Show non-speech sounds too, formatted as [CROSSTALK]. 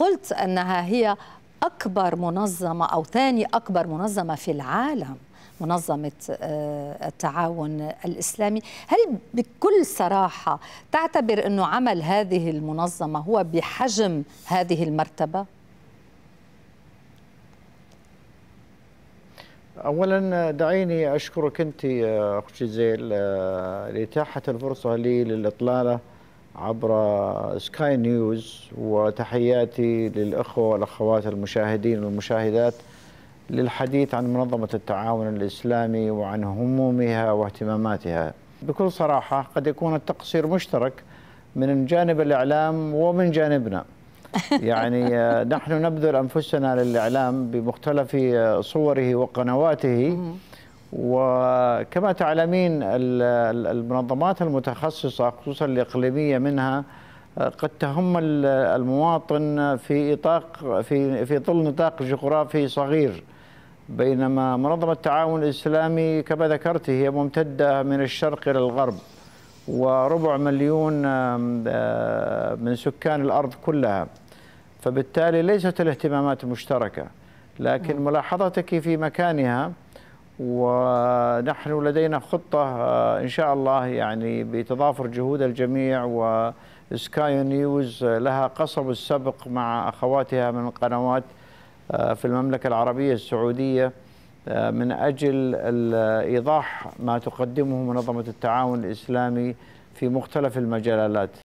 قلت أنها هي أكبر منظمة أو ثاني أكبر منظمة في العالم منظمة آه، التعاون الإسلامي هل بكل صراحة تعتبر أنه عمل هذه المنظمة هو بحجم هذه المرتبة؟ اولا دعيني اشكرك انت آه، اختي زيل آه، لاتاحه الفرصه لي للاطلاله عبر سكاي نيوز وتحياتي للأخوة والأخوات المشاهدين والمشاهدات للحديث عن منظمة التعاون الإسلامي وعن همومها واهتماماتها بكل صراحة قد يكون التقصير مشترك من جانب الإعلام ومن جانبنا [LAUGHS] يعني آه، نحن نبذل أنفسنا للإعلام بمختلف آه، صوره وقنواته وكما تعلمين المنظمات المتخصصة خصوصا الإقليمية منها قد تهم المواطن في إطاق في في ظل نطاق جغرافي صغير بينما منظمة التعاون الإسلامي كما ذكرت هي ممتدة من الشرق إلى الغرب وربع مليون من سكان الأرض كلها فبالتالي ليست الاهتمامات مشتركة لكن نعم. ملاحظتك في مكانها ونحن لدينا خطة آه، إن شاء الله يعني بتضافر جهود الجميع وسكاي نيوز لها قصب السبق مع أخواتها من القنوات آه، في المملكة العربية السعودية آه، من أجل إيضاح ما تقدمه منظمة التعاون الإسلامي في مختلف المجالات